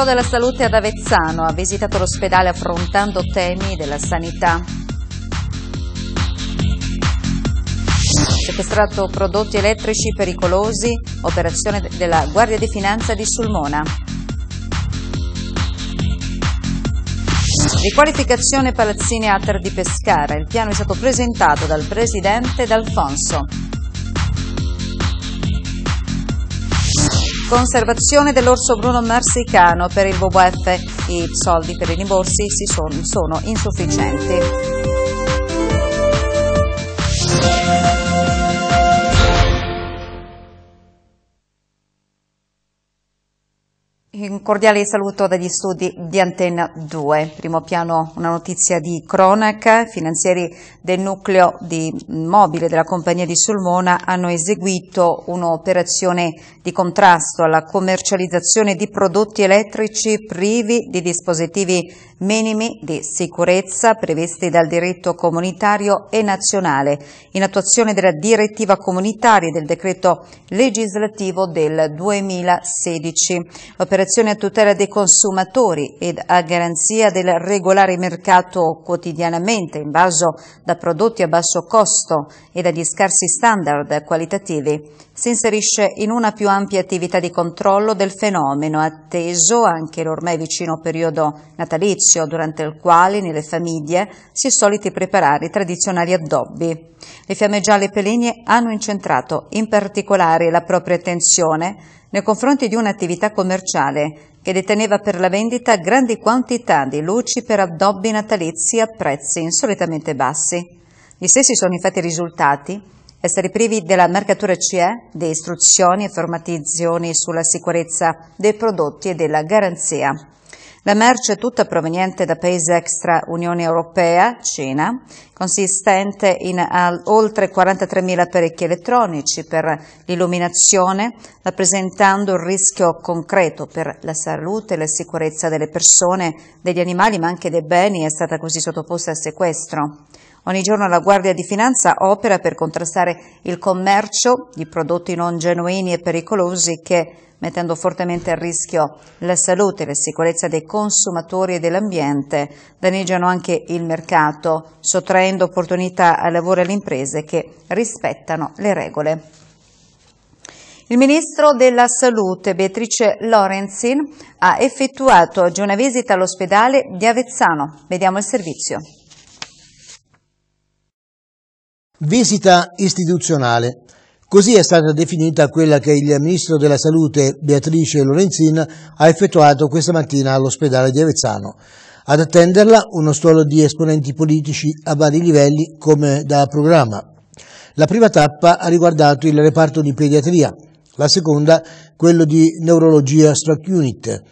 Ministro della Salute ad Avezzano ha visitato l'ospedale affrontando temi della sanità. Sequestrato prodotti elettrici pericolosi, operazione della Guardia di Finanza di Sulmona. Riqualificazione Palazzini Atter di Pescara. Il piano è stato presentato dal Presidente D'Alfonso. Conservazione dell'orso bruno marsicano per il WWF. I soldi per i rimborsi sono, sono insufficienti. Un cordiale saluto dagli studi di Antenna 2. Primo piano una notizia di cronaca. Finanzieri del nucleo di mobile della compagnia di Sulmona hanno eseguito un'operazione di contrasto alla commercializzazione di prodotti elettrici privi di dispositivi minimi di sicurezza previsti dal diritto comunitario e nazionale, in attuazione della direttiva comunitaria e del decreto legislativo del 2016. Operazioni a tutela dei consumatori ed a garanzia del regolare mercato quotidianamente invaso da prodotti a basso costo e dagli scarsi standard qualitativi si inserisce in una più ampia attività di controllo del fenomeno, atteso anche l'ormai vicino periodo natalizio, durante il quale nelle famiglie si è soliti preparare i tradizionali addobbi. Le fiamme gialle peligne hanno incentrato in particolare la propria attenzione nei confronti di un'attività commerciale che deteneva per la vendita grandi quantità di luci per addobbi natalizi a prezzi insolitamente bassi. Gli stessi sono infatti risultati essere privi della marcatura CE, di istruzioni e formatizzazioni sulla sicurezza dei prodotti e della garanzia. La merce tutta proveniente da paesi extra Unione Europea, Cina, consistente in oltre 43.000 apparecchi elettronici per l'illuminazione, rappresentando un rischio concreto per la salute e la sicurezza delle persone, degli animali, ma anche dei beni, è stata così sottoposta a sequestro. Ogni giorno la Guardia di Finanza opera per contrastare il commercio di prodotti non genuini e pericolosi che, mettendo fortemente a rischio la salute e la sicurezza dei consumatori e dell'ambiente, danneggiano anche il mercato, sottraendo opportunità al lavoro e alle imprese che rispettano le regole. Il ministro della Salute Beatrice Lorenzin ha effettuato oggi una visita all'ospedale di Avezzano. Vediamo il servizio. Visita istituzionale. Così è stata definita quella che il Ministro della Salute Beatrice Lorenzin ha effettuato questa mattina all'ospedale di Avezzano. Ad attenderla uno stuolo di esponenti politici a vari livelli come da programma. La prima tappa ha riguardato il reparto di pediatria, la seconda quello di neurologia stroke unit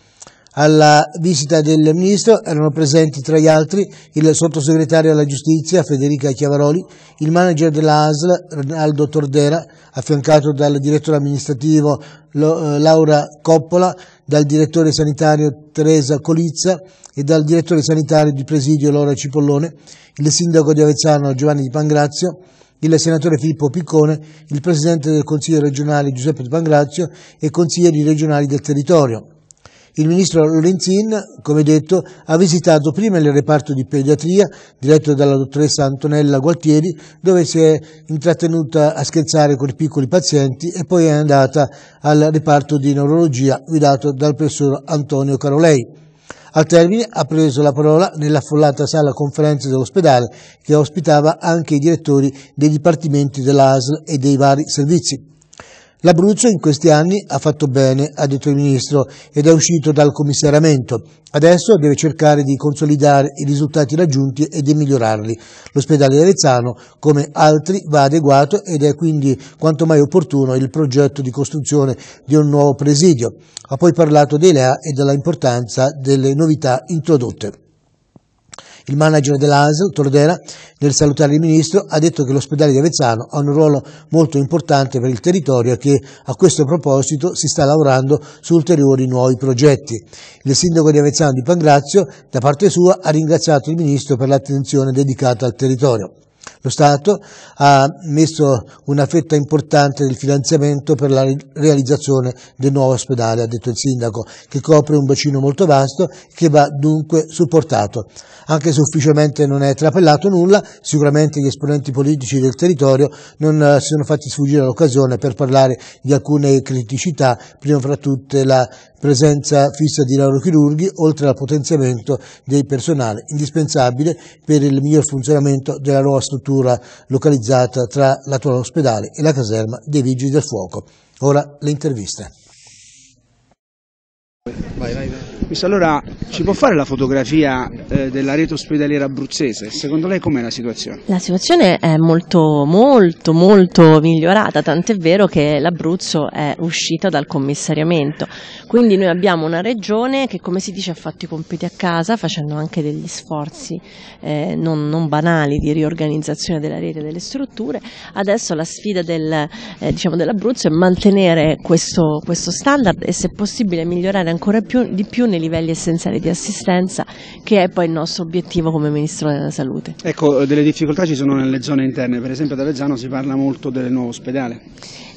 alla visita del ministro erano presenti tra gli altri il sottosegretario alla giustizia Federica Chiavaroli, il manager dell'ASL Rinaldo Tordera, affiancato dal direttore amministrativo eh, Laura Coppola, dal direttore sanitario Teresa Colizza e dal direttore sanitario di presidio Laura Cipollone, il sindaco di Avezzano Giovanni Di Pangrazio, il senatore Filippo Piccone, il presidente del Consiglio regionale Giuseppe Di Pangrazio e consiglieri regionali del territorio. Il ministro Lorenzin, come detto, ha visitato prima il reparto di pediatria diretto dalla dottoressa Antonella Gualtieri, dove si è intrattenuta a scherzare con i piccoli pazienti e poi è andata al reparto di neurologia guidato dal professor Antonio Carolei. Al termine ha preso la parola nell'affollata sala conferenze dell'ospedale che ospitava anche i direttori dei dipartimenti dell'ASL e dei vari servizi. L'Abruzzo in questi anni ha fatto bene, ha detto il Ministro, ed è uscito dal commissariamento. Adesso deve cercare di consolidare i risultati raggiunti e di migliorarli. L'ospedale di Rezzano, come altri, va adeguato ed è quindi quanto mai opportuno il progetto di costruzione di un nuovo presidio. Ha poi parlato dei LEA e della importanza delle novità introdotte. Il manager dell'ASL, Tordera, nel salutare il ministro, ha detto che l'ospedale di Avezzano ha un ruolo molto importante per il territorio e che a questo proposito si sta lavorando su ulteriori nuovi progetti. Il sindaco di Avezzano di Pangrazio, da parte sua, ha ringraziato il ministro per l'attenzione dedicata al territorio. Lo Stato ha messo una fetta importante del finanziamento per la realizzazione del nuovo ospedale, ha detto il sindaco, che copre un bacino molto vasto e che va dunque supportato. Anche se ufficialmente non è trapellato nulla, sicuramente gli esponenti politici del territorio non eh, si sono fatti sfuggire l'occasione per parlare di alcune criticità, prima fra tutte la presenza fissa di neurochirurghi, oltre al potenziamento del personale, indispensabile per il miglior funzionamento della nuova struttura localizzata tra l'attuale ospedale e la caserma dei Vigili del Fuoco. Ora le interviste. Vai, vai. Miss, allora ci può fare la fotografia eh, della rete ospedaliera abruzzese? Secondo lei com'è la situazione? La situazione è molto, molto, molto migliorata, tant'è vero che l'Abruzzo è uscita dal commissariamento. Quindi noi abbiamo una regione che, come si dice, ha fatto i compiti a casa, facendo anche degli sforzi eh, non, non, banali di riorganizzazione della rete e delle strutture. Adesso la sfida del, eh, diciamo dell'Abruzzo è mantenere questo, questo standard e, se possibile, migliorare ancora più, di più nel nei livelli essenziali di assistenza, che è poi il nostro obiettivo come Ministro della Salute. Ecco, delle difficoltà ci sono nelle zone interne, per esempio ad Avezzano si parla molto del nuovo ospedale.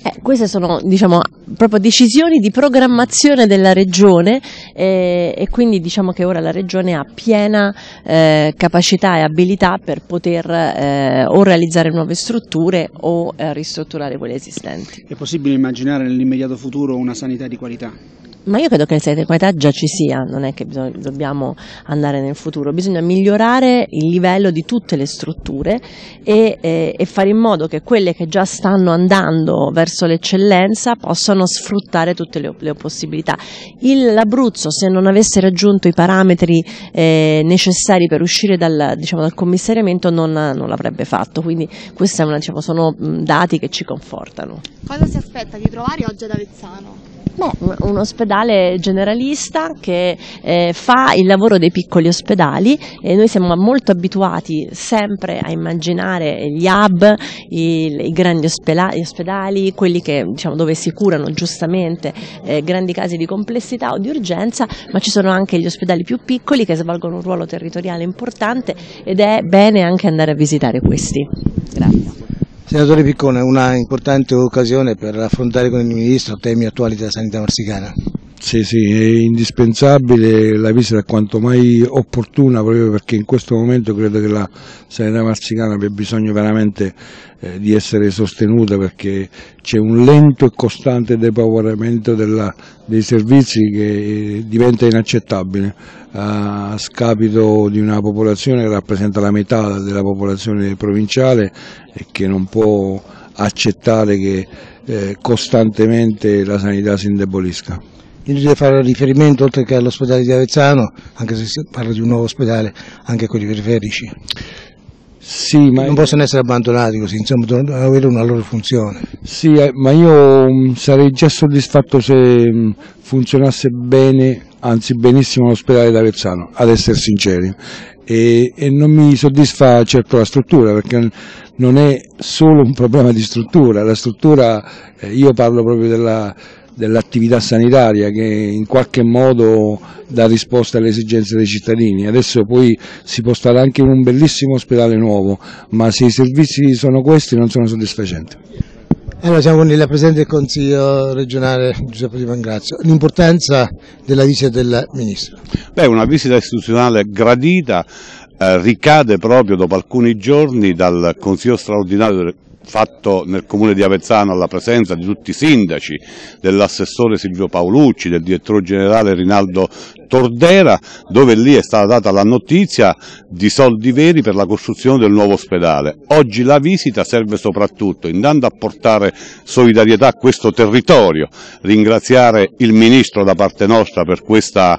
Eh, queste sono diciamo, proprio decisioni di programmazione della regione eh, e quindi diciamo che ora la regione ha piena eh, capacità e abilità per poter eh, o realizzare nuove strutture o eh, ristrutturare quelle esistenti. È possibile immaginare nell'immediato futuro una sanità di qualità? ma io credo che il qualità già ci sia, non è che dobbiamo andare nel futuro, bisogna migliorare il livello di tutte le strutture e, eh, e, fare in modo che quelle che già stanno andando verso l'eccellenza possano sfruttare tutte le, le possibilità. L'Abruzzo se non avesse raggiunto i parametri eh, necessari per uscire dal, diciamo, dal commissariamento non, non, l'avrebbe fatto, quindi questi diciamo, sono dati che ci confortano. Cosa si aspetta di trovare oggi ad Avezzano? Beh, un ospedale generalista che eh, fa il lavoro dei piccoli ospedali e noi siamo molto abituati sempre a immaginare gli hub, i, i grandi ospedali, ospedali, quelli che, diciamo, dove si curano giustamente eh, grandi casi di complessità o di urgenza, ma ci sono anche gli ospedali più piccoli che svolgono un ruolo territoriale importante ed è bene anche andare a visitare questi. Grazie. Senatore Piccone, una importante occasione per affrontare con il Ministro temi attuali della sanità marsicana. Sì, sì, è indispensabile la visita quanto mai opportuna proprio perché in questo momento credo che la sanità marsicana abbia bisogno veramente eh, di essere sostenuta perché c'è un lento e costante depauperamento dei servizi che eh, diventa inaccettabile a scapito di una popolazione che rappresenta la metà della popolazione provinciale e che non può accettare che eh, costantemente la sanità si indebolisca. Inutile fare riferimento oltre che all'ospedale di Avezzano, anche se si parla di un nuovo ospedale, anche quelli periferici. Sì, ma... Non possono essere abbandonati così, insomma, devono avere una loro funzione. Sì, eh, ma io mm, sarei già soddisfatto se mm, funzionasse bene, anzi benissimo l'ospedale d'Avezzano, ad essere sinceri. E, e, non mi soddisfa certo la struttura, perché non è solo un problema di struttura, la struttura, eh, io parlo proprio della dell'attività sanitaria che in qualche modo dà risposta alle esigenze dei cittadini. Adesso poi si può stare anche in un bellissimo ospedale nuovo, ma se i servizi sono questi non sono soddisfacenti. Allora siamo con il Presidente del Consiglio regionale Giuseppe Di Mangrazio. L'importanza della visita del Ministro? Beh, una visita istituzionale gradita eh, ricade proprio dopo alcuni giorni dal Consiglio straordinario fatto nel comune di Avezzano alla presenza di tutti i sindaci, dell'assessore Silvio Paolucci, del direttore generale Rinaldo Tordera, dove lì è stata data la notizia di soldi veri per la costruzione del nuovo ospedale. Oggi la visita serve soprattutto intanto a portare solidarietà a questo territorio, ringraziare il Ministro da parte nostra per questa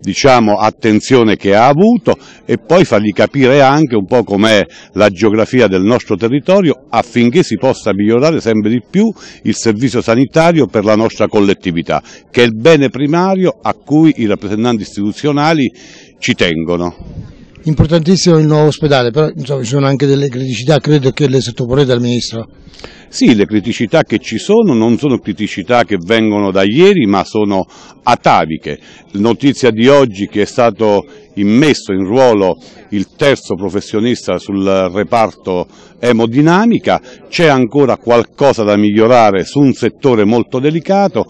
diciamo, attenzione che ha avuto e poi fargli capire anche un po' com'è la geografia del nostro territorio affinché si possa migliorare sempre di più il servizio sanitario per la nostra collettività, che è il bene primario a cui i rappresentanti istituzionali ci tengono. Importantissimo il nuovo ospedale, però insomma, ci sono anche delle criticità, credo che le sottoponete al Ministro. Sì, le criticità che ci sono non sono criticità che vengono da ieri, ma sono ataviche. Notizia di oggi che è stato immesso in ruolo il terzo professionista sul reparto emodinamica, c'è ancora qualcosa da migliorare su un settore molto delicato,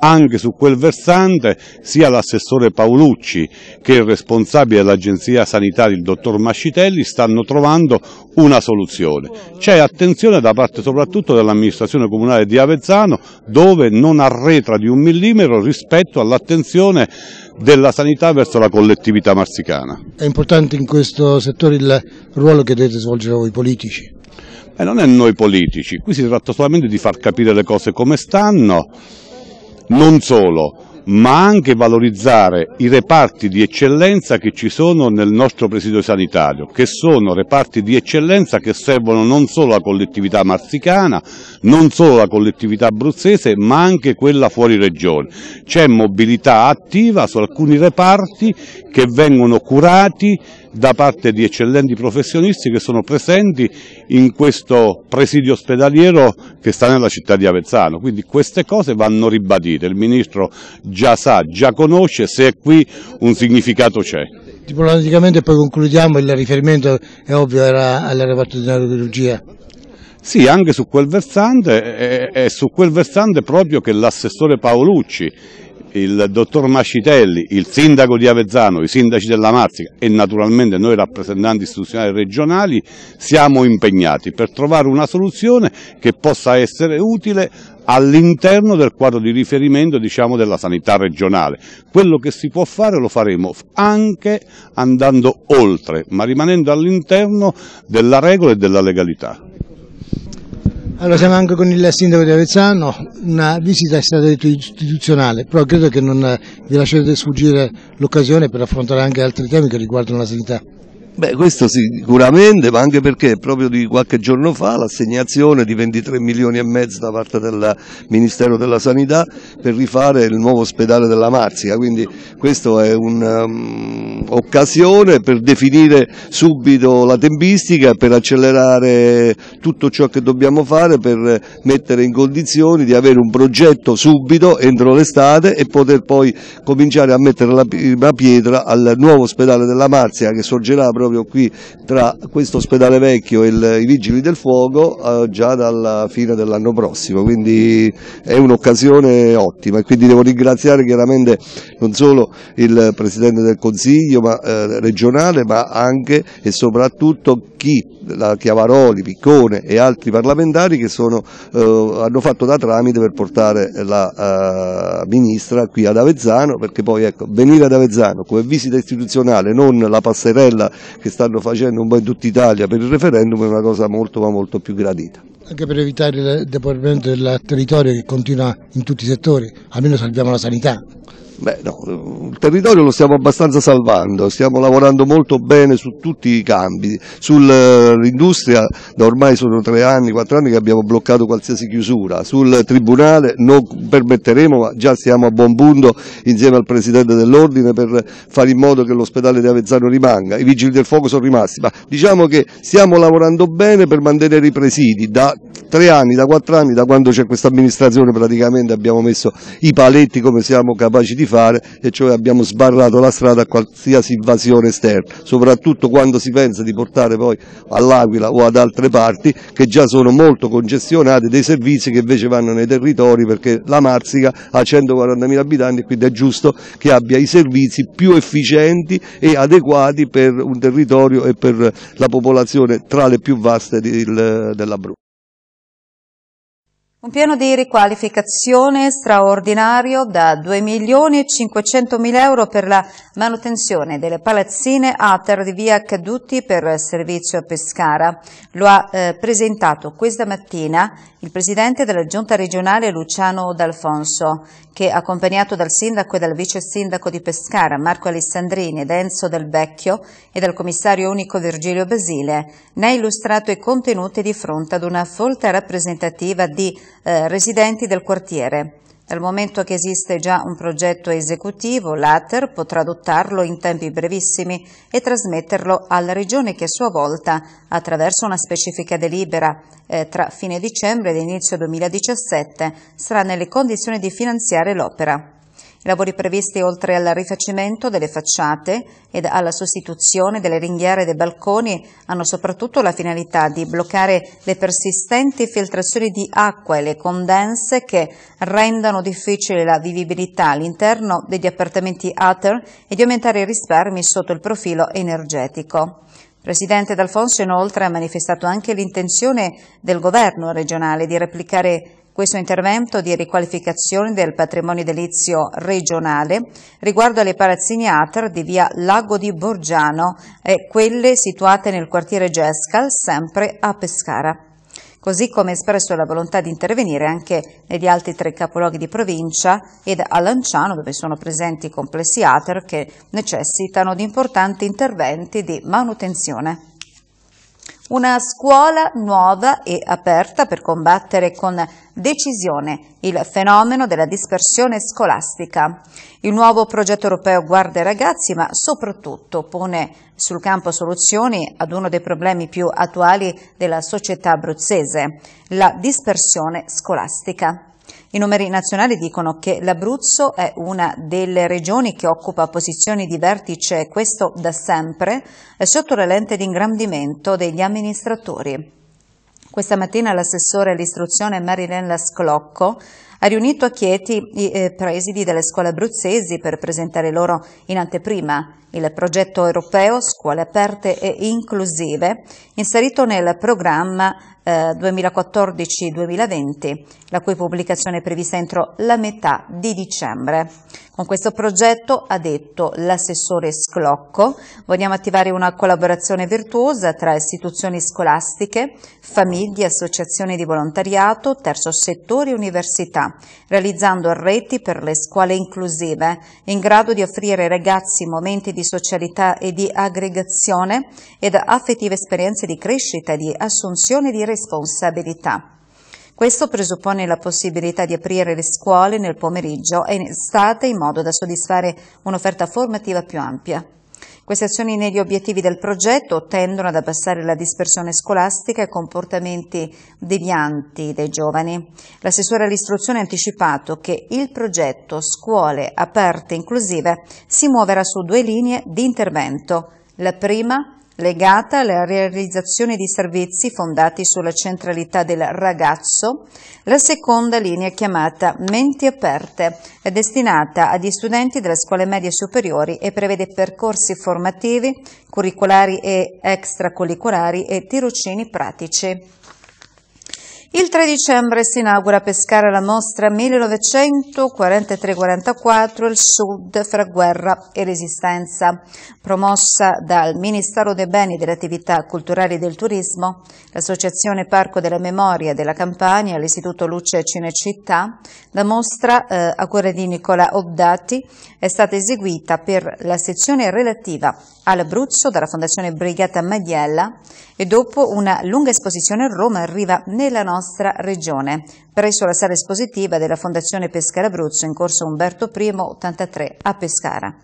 anche su quel versante sia l'assessore Paolucci che il responsabile dell'agenzia sanitaria il dottor Mascitelli stanno trovando una soluzione. C'è attenzione da parte soprattutto dell'amministrazione comunale di Avezzano dove non arretra di un millimetro rispetto all'attenzione della sanità verso la collettività marsicana. È importante in questo settore il ruolo che dovete svolgere voi politici? Eh, non è noi politici, qui si tratta solamente di far capire le cose come stanno, non solo, ma anche valorizzare i reparti di eccellenza che ci sono nel nostro presidio sanitario, che sono reparti di eccellenza che servono non solo la collettività marzicana, non solo la collettività abruzzese, ma anche quella fuori regione. C'è mobilità attiva su alcuni reparti che vengono curati da parte di eccellenti professionisti che sono presenti in questo presidio ospedaliero che sta nella città di Avezzano. Quindi queste cose vanno ribadite, il Ministro già sa, già conosce, se è qui un significato c'è. Diplomaticamente poi concludiamo, il riferimento è ovvio era all'aeroporto di neurologia. Sì, anche su quel versante, è, è su quel versante proprio che l'assessore Paolucci il dottor Mascitelli, il sindaco di Avezzano, i sindaci della Marsica e naturalmente noi rappresentanti istituzionali regionali siamo impegnati per trovare una soluzione che possa essere utile all'interno del quadro di riferimento diciamo, della sanità regionale. Quello che si può fare lo faremo anche andando oltre, ma rimanendo all'interno della regola e della legalità. Allora siamo anche con il sindaco di Avezzano, una visita è stata detto istituzionale, però credo che non eh, vi lasciate sfuggire l'occasione per affrontare anche altri temi che riguardano la sanità. Beh, questo sicuramente, ma anche perché proprio di qualche giorno fa l'assegnazione di 23 milioni e mezzo da parte del Ministero della Sanità per rifare il nuovo ospedale della Marsica, quindi questa è un'occasione um, per definire subito la tempistica, per accelerare tutto ciò che dobbiamo fare per mettere in condizioni di avere un progetto subito entro l'estate e poter poi cominciare a mettere la, la pietra al nuovo ospedale della Marsica che sorgerà proprio proprio qui tra questo ospedale vecchio e il, i Vigili del Fuoco eh, già dalla fine dell'anno prossimo, quindi è un'occasione ottima e quindi devo ringraziare chiaramente non solo il Presidente del Consiglio ma, eh, regionale ma anche e soprattutto chi, la Chiavaroli, Piccone e altri parlamentari che sono, eh, hanno fatto da tramite per portare la eh, Ministra qui ad Avezzano perché poi ecco, venire ad Avezzano come visita istituzionale, non la passerella che stanno facendo un po' in tutta Italia per il referendum è una cosa molto ma molto più gradita. Anche per evitare il depauperamento del territorio che continua in tutti i settori, almeno salviamo la sanità. Beh, no, il territorio lo stiamo abbastanza salvando, stiamo lavorando molto bene su tutti i campi, sull'industria da ormai sono tre anni, quattro anni che abbiamo bloccato qualsiasi chiusura, sul tribunale non permetteremo, ma già siamo a buon punto insieme al Presidente dell'Ordine per fare in modo che l'ospedale di Avezzano rimanga, i vigili del fuoco sono rimasti, ma diciamo che stiamo lavorando bene per mantenere i presidi da tre anni, da quattro anni, da quando c'è questa amministrazione praticamente abbiamo messo i paletti come siamo capaci di fare e cioè abbiamo sbarrato la strada a qualsiasi invasione esterna, soprattutto quando si pensa di portare poi all'Aquila o ad altre parti che già sono molto congestionate dei servizi che invece vanno nei territori perché la Marsica ha 140.000 abitanti e quindi è giusto che abbia i servizi più efficienti e adeguati per un territorio e per la popolazione tra le più vaste della dell'Abruzzo. Un piano di riqualificazione straordinario da 2 milioni e 500 mila euro per la manutenzione delle palazzine ATER di via Caduti per servizio a Pescara. Lo ha eh, presentato questa mattina il presidente della giunta regionale Luciano D'Alfonso, che accompagnato dal sindaco e dal vice sindaco di Pescara Marco Alessandrini ed Enzo Del Vecchio e dal commissario unico Virgilio Basile, ne ha illustrato i contenuti di fronte ad una folta rappresentativa di eh, residenti del quartiere. Dal momento che esiste già un progetto esecutivo, l'ATER potrà adottarlo in tempi brevissimi e trasmetterlo alla Regione che a sua volta, attraverso una specifica delibera, eh, tra fine dicembre ed inizio 2017, sarà nelle condizioni di finanziare l'opera. Lavori previsti oltre al rifacimento delle facciate ed alla sostituzione delle ringhiere dei balconi hanno soprattutto la finalità di bloccare le persistenti filtrazioni di acqua e le condense che rendono difficile la vivibilità all'interno degli appartamenti ATER e di aumentare i risparmi sotto il profilo energetico. Presidente D'Alfonso inoltre ha manifestato anche l'intenzione del governo regionale di replicare questo intervento di riqualificazione del patrimonio edilizio regionale riguardo alle palazzine ATR di via Lago di Borgiano e quelle situate nel quartiere Gescal, sempre a Pescara. Così come espresso la volontà di intervenire anche negli altri tre capoluoghi di provincia ed a Lanciano, dove sono presenti i complessi ATR che necessitano di importanti interventi di manutenzione. Una scuola nuova e aperta per combattere con decisione il fenomeno della dispersione scolastica. Il nuovo progetto europeo guarda i ragazzi, ma soprattutto pone sul campo soluzioni ad uno dei problemi più attuali della società abruzzese, la dispersione scolastica. I numeri nazionali dicono che l'Abruzzo è una delle regioni che occupa posizioni di vertice, questo da sempre, eh, sotto la lente d'ingrandimento degli amministratori. Questa mattina l'assessore all'istruzione Marilena Sclocco ha riunito a Chieti i eh, presidi delle scuole abruzzesi per presentare loro in anteprima il progetto europeo Scuole aperte e inclusive, inserito nel programma eh, 2014-2020, la cui pubblicazione è prevista entro la metà di dicembre. Con questo progetto, ha detto l'assessore Sclocco, vogliamo attivare una collaborazione virtuosa tra istituzioni scolastiche, famiglie, associazioni di volontariato, terzo settore e università realizzando reti per le scuole inclusive, in grado di offrire ai ragazzi momenti di socialità e di aggregazione ed affettive esperienze di crescita e di assunzione di responsabilità. Questo presuppone la possibilità di aprire le scuole nel pomeriggio e in estate in modo da soddisfare un'offerta formativa più ampia. Queste azioni negli obiettivi del progetto tendono ad abbassare la dispersione scolastica e comportamenti devianti dei giovani. L'assessore all'istruzione ha anticipato che il progetto Scuole aperte inclusive si muoverà su due linee di intervento. La prima legata alla realizzazione di servizi fondati sulla centralità del ragazzo, la seconda linea chiamata Menti Aperte è destinata agli studenti delle scuole medie superiori e prevede percorsi formativi, curricolari e extracurricolari e tirocini pratici. Il 3 dicembre si inaugura a Pescara la mostra 1943-44 Il Sud fra guerra e resistenza, promossa dal Ministero dei Beni delle Attività Culturali e del Turismo, l'Associazione Parco della Memoria della Campania, l'Istituto Luce Cinecittà. La mostra eh, a cuore di Nicola Obdati è stata eseguita per la sezione relativa all'Abruzzo dalla Fondazione Brigata Magliella e dopo una lunga esposizione a Roma arriva nella nostra regione, presso la sala espositiva della Fondazione Pescara Abruzzo in corso Umberto I 83 a Pescara.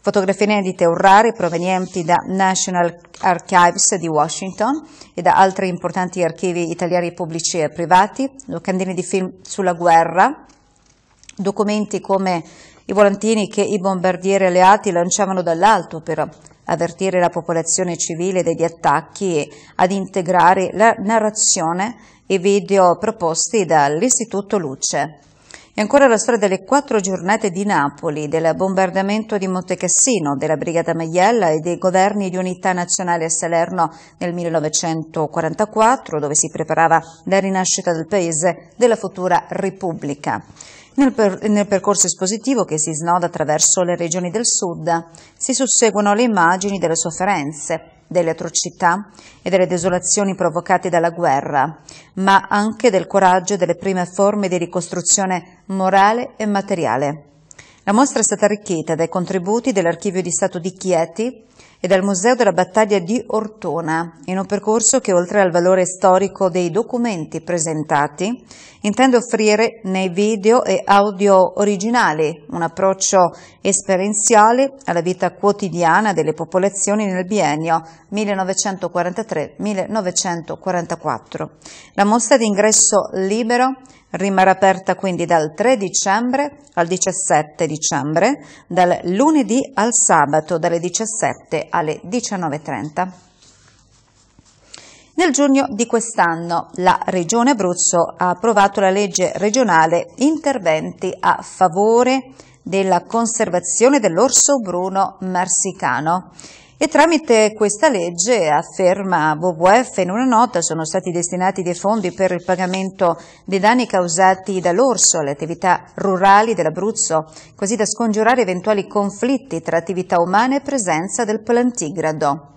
Fotografie inedite o provenienti da National Archives di Washington e da altri importanti archivi italiani pubblici e privati, locandini di film sulla guerra, documenti come i volantini che i bombardieri alleati lanciavano dall'alto per avvertire la popolazione civile degli attacchi, e ad integrare la narrazione e video proposti dall'Istituto Luce. E ancora la storia delle quattro giornate di Napoli, del bombardamento di Montecassino, della Brigata Maiella e dei governi di unità nazionale a Salerno nel 1944, dove si preparava la rinascita del paese della futura Repubblica. Nel, per, nel, percorso espositivo che si snoda attraverso le regioni del sud si susseguono le immagini delle sofferenze, delle atrocità e delle desolazioni provocate dalla guerra, ma anche del coraggio delle prime forme di ricostruzione morale e materiale. La mostra è stata arricchita dai contributi dell'Archivio di Stato di Chieti, e dal Museo della Battaglia di Ortona, in un percorso che oltre al valore storico dei documenti presentati, intende offrire nei video e audio originali un approccio esperienziale alla vita quotidiana delle popolazioni nel biennio 1943-1944. La mostra di ingresso libero Rimarrà aperta quindi dal 3 dicembre al 17 dicembre, dal lunedì al sabato dalle 17 alle 19.30. Nel giugno di quest'anno la Regione Abruzzo ha approvato la legge regionale Interventi a favore della conservazione dell'orso bruno marsicano e tramite questa legge, afferma WWF in una nota, sono stati destinati dei fondi per il pagamento dei danni causati dall'orso alle attività rurali dell'Abruzzo, così da scongiurare eventuali conflitti tra attività umane e presenza del plantigrado.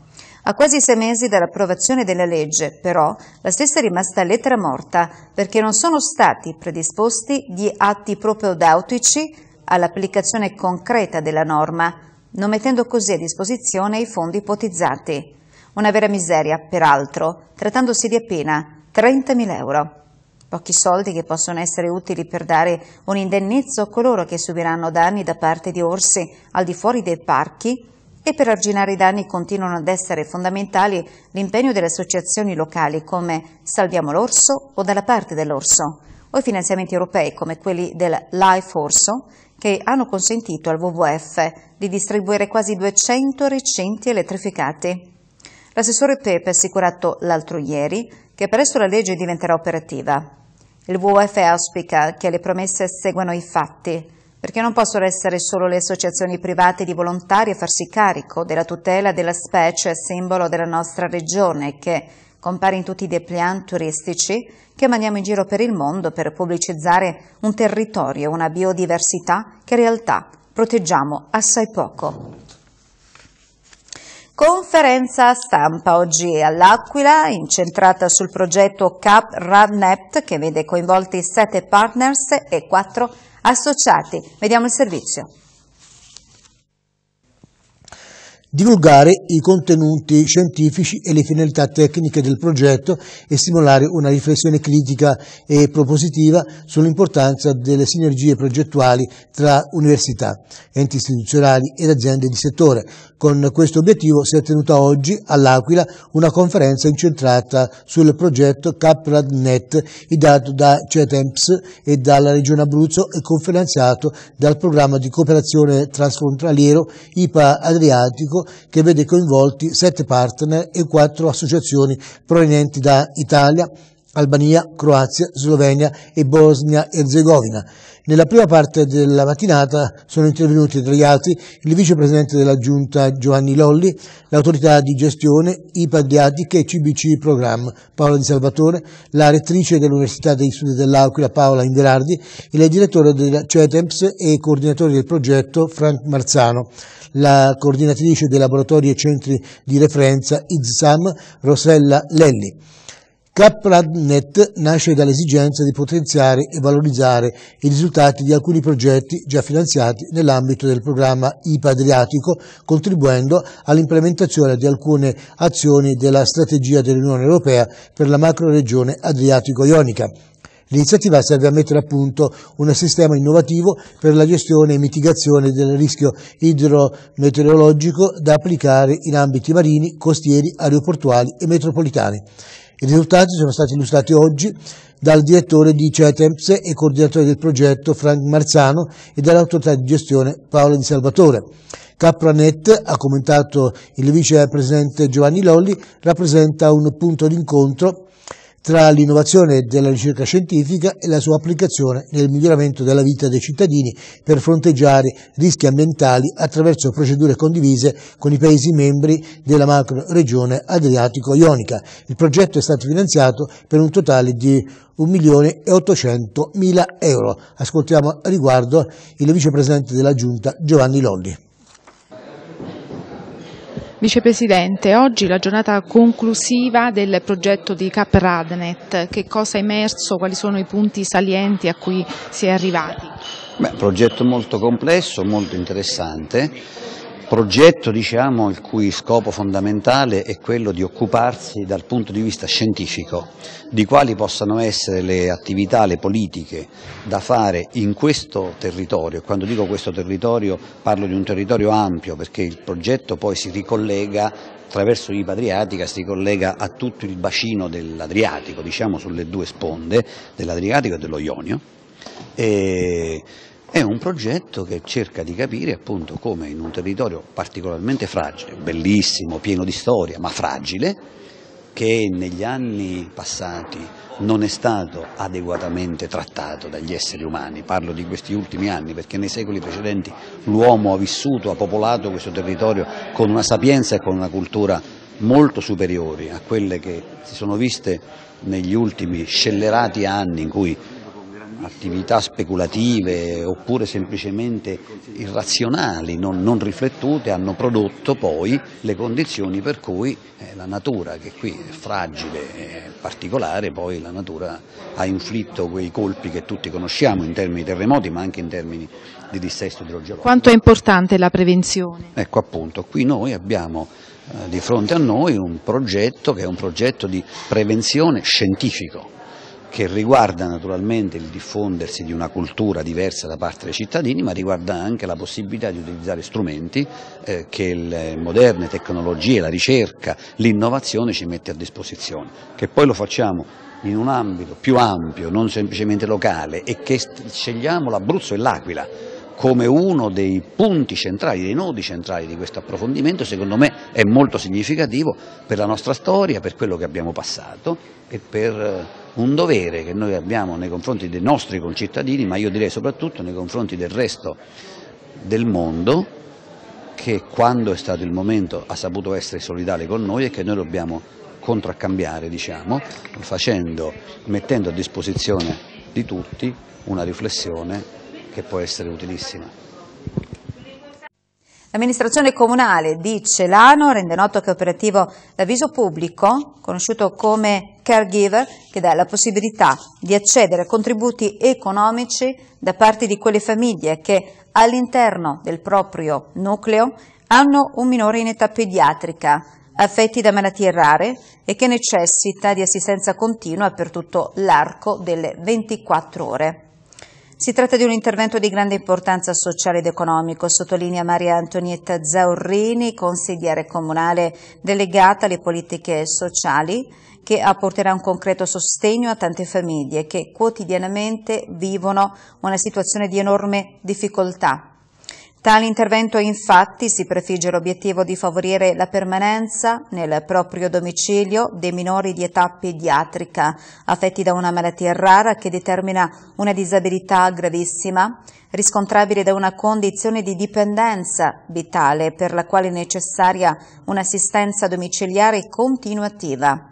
A quasi sei mesi dall'approvazione della legge, però, la stessa è rimasta lettera morta perché non sono stati predisposti gli atti proprio d'autici all'applicazione concreta della norma, non mettendo così a disposizione i fondi ipotizzati. Una vera miseria, peraltro, trattandosi di appena 30.000 euro. Pochi soldi che possono essere utili per dare un indennizzo a coloro che subiranno danni da parte di orsi al di fuori dei parchi e per arginare i danni continuano ad essere fondamentali l'impegno delle associazioni locali come Salviamo l'Orso o Dalla parte dell'Orso o i finanziamenti europei come quelli del Life Orso che hanno consentito al WWF di distribuire quasi 200 recinti elettrificati. L'assessore Pepe ha assicurato l'altro ieri che presto la legge diventerà operativa. Il WWF auspica che le promesse seguano i fatti, perché non possono essere solo le associazioni private di volontari a farsi carico della tutela della specie simbolo della nostra regione che compare in tutti i dépliant turistici che mandiamo in giro per il mondo per pubblicizzare un territorio, una biodiversità che in realtà proteggiamo assai poco. Conferenza stampa oggi all'Aquila, incentrata sul progetto CAP RadNet che vede coinvolti sette partners e quattro associati. Vediamo il servizio. divulgare i contenuti scientifici e le finalità tecniche del progetto e stimolare una riflessione critica e propositiva sull'importanza delle sinergie progettuali tra università, enti istituzionali ed aziende di settore. Con questo obiettivo si è tenuta oggi all'Aquila una conferenza incentrata sul progetto CapradNet ideato da CETEMPS e dalla Regione Abruzzo e conferenziato dal programma di cooperazione transfrontaliero IPA Adriatico tecnico che vede coinvolti sette partner e quattro associazioni provenienti da Italia, Albania, Croazia, Slovenia e Bosnia-Erzegovina. Nella prima parte della mattinata sono intervenuti tra gli altri il vicepresidente della giunta Giovanni Lolli, l'autorità di gestione IPA Attica e CBC Program Paola Di Salvatore, la rettrice dell'Università degli Studi dell'Aquila Paola Inverardi, il direttore della CETEMS e coordinatore del progetto Frank Marzano, la coordinatrice dei laboratori e centri di referenza IZSAM Rossella Lelli. ClubPlanet nasce dall'esigenza di potenziare e valorizzare i risultati di alcuni progetti già finanziati nell'ambito del programma IPA Adriatico, contribuendo all'implementazione di alcune azioni della strategia dell'Unione Europea per la macroregione Adriatico-Ionica. L'iniziativa serve a mettere a punto un sistema innovativo per la gestione e mitigazione del rischio idrometeorologico da applicare in ambiti marini, costieri, aeroportuali e metropolitani. I risultati sono stati illustrati oggi dal direttore di CETEMPS e coordinatore del progetto Frank Marzano e dall'autorità di gestione Paola Di Salvatore. Capranet, ha commentato il vicepresidente Giovanni Lolli, rappresenta un punto d'incontro tra l'innovazione della ricerca scientifica e la sua applicazione nel miglioramento della vita dei cittadini per fronteggiare rischi ambientali attraverso procedure condivise con i Paesi membri della macro regione Adriatico-Ionica. Il progetto è stato finanziato per un totale di 1.800.000 euro. Ascoltiamo a riguardo il vicepresidente della Giunta Giovanni Lolli. Vicepresidente, oggi la giornata conclusiva del progetto di CapRadnet, che cosa è emerso, quali sono i punti salienti a cui si è arrivati? Beh, progetto molto complesso, molto interessante progetto diciamo, il cui scopo fondamentale è quello di occuparsi dal punto di vista scientifico di quali possano essere le attività, le politiche da fare in questo territorio. Quando dico questo territorio parlo di un territorio ampio perché il progetto poi si ricollega attraverso l'IPA Adriatica si collega a tutto il bacino dell'Adriatico, diciamo sulle due sponde dell'Adriatico e dello Ionio. E è un progetto che cerca di capire appunto come in un territorio particolarmente fragile, bellissimo, pieno di storia, ma fragile, che negli anni passati non è stato adeguatamente trattato dagli esseri umani. Parlo di questi ultimi anni perché nei secoli precedenti l'uomo ha vissuto, ha popolato questo territorio con una sapienza e con una cultura molto superiori a quelle che si sono viste negli ultimi scellerati anni in cui attività speculative oppure semplicemente irrazionali, non, non, riflettute, hanno prodotto poi le condizioni per cui eh, la natura, che qui è fragile e particolare, poi la natura ha inflitto quei colpi che tutti conosciamo in termini di terremoti ma anche in termini di dissesto idrogeologico. Quanto è importante la prevenzione? Ecco appunto, qui noi abbiamo eh, di fronte a noi un progetto che è un progetto di prevenzione scientifico che riguarda naturalmente il diffondersi di una cultura diversa da parte dei cittadini, ma riguarda anche la possibilità di utilizzare strumenti eh, che le moderne tecnologie, la ricerca, l'innovazione ci mette a disposizione, che poi lo facciamo in un ambito più ampio, non semplicemente locale e che scegliamo l'Abruzzo e l'Aquila come uno dei punti centrali, dei nodi centrali di questo approfondimento, secondo me è molto significativo per la nostra storia, per quello che abbiamo passato e per eh, un dovere che noi abbiamo nei confronti dei nostri concittadini, ma io direi soprattutto nei confronti del resto del mondo che quando è stato il momento ha saputo essere solidale con noi e che noi dobbiamo contraccambiare, diciamo, facendo, mettendo a disposizione di tutti una riflessione che può essere utilissima. L'amministrazione comunale di Celano rende noto che è operativo l'avviso pubblico, conosciuto come caregiver, che dà la possibilità di accedere a contributi economici da parte di quelle famiglie che all'interno del proprio nucleo hanno un minore in età pediatrica, affetti da malattie rare e che necessita di assistenza continua per tutto l'arco delle 24 ore. Si tratta di un intervento di grande importanza sociale ed economico, sottolinea Maria Antonietta Zaurrini, consigliere comunale delegata alle politiche sociali, che apporterà un concreto sostegno a tante famiglie che quotidianamente vivono una situazione di enorme difficoltà Tale intervento infatti si prefigge l'obiettivo di favorire la permanenza nel proprio domicilio dei minori di età pediatrica affetti da una malattia rara che determina una disabilità gravissima riscontrabile da una condizione di dipendenza vitale per la quale è necessaria un'assistenza domiciliare continuativa.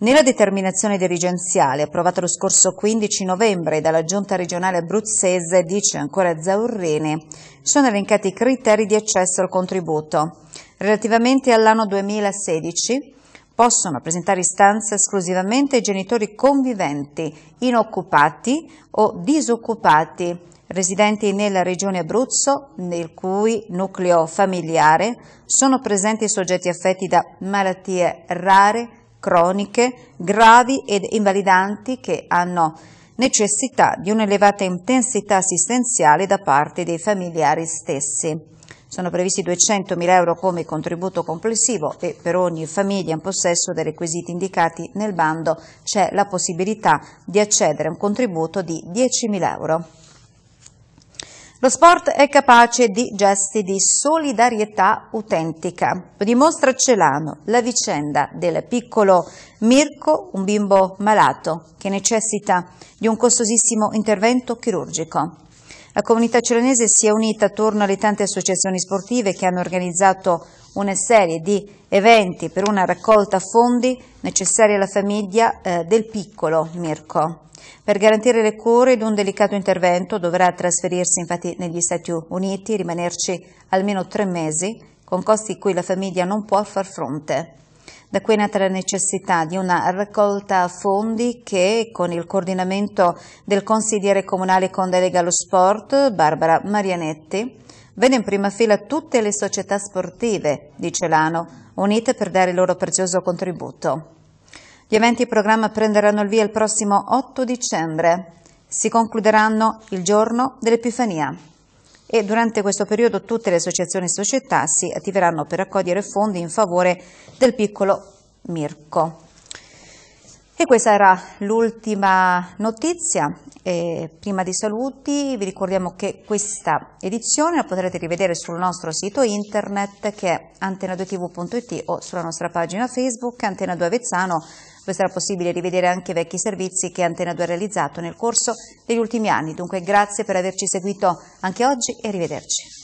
Nella determinazione dirigenziale approvata lo scorso 15 novembre dalla Giunta regionale abruzzese, dice ancora Zaurrini, sono elencati i criteri di accesso al contributo. Relativamente all'anno 2016 possono presentare istanza esclusivamente i genitori conviventi, inoccupati o disoccupati, residenti nella regione Abruzzo, nel cui nucleo familiare sono presenti soggetti affetti da malattie rare, croniche, gravi ed invalidanti che hanno necessità di un'elevata intensità assistenziale da parte dei familiari stessi. Sono previsti 200.000 euro come contributo complessivo e per ogni famiglia in possesso dei requisiti indicati nel bando c'è la possibilità di accedere a un contributo di 10.000 euro. Lo sport è capace di gesti di solidarietà autentica. Lo dimostra Celano la vicenda del piccolo Mirko, un bimbo malato che necessita di un costosissimo intervento chirurgico. La comunità celenese si è unita attorno alle tante associazioni sportive che hanno organizzato una serie di eventi per una raccolta fondi necessaria alla famiglia eh, del piccolo Mirko. Per garantire le cure ed un delicato intervento dovrà trasferirsi infatti negli Stati Uniti, rimanerci almeno tre mesi, con costi cui la famiglia non può far fronte. Da qui è nata la necessità di una raccolta fondi che con il coordinamento del consigliere comunale con delega allo sport, Barbara Marianetti, vede in prima fila tutte le società sportive di Celano, unite per dare il loro prezioso contributo. Gli eventi in programma prenderanno il via il prossimo 8 dicembre. Si concluderanno il giorno dell'Epifania e durante questo periodo tutte le associazioni e società si attiveranno per raccogliere fondi in favore del piccolo Mirko. E questa era l'ultima notizia. Eh, prima di saluti vi ricordiamo che questa edizione la potrete rivedere sul nostro sito internet che è antena2tv.it o sulla nostra pagina Facebook Antena 2 Avezzano dove sarà possibile rivedere anche vecchi servizi che Antena 2 ha realizzato nel corso degli ultimi anni. Dunque grazie per averci seguito anche oggi e arrivederci.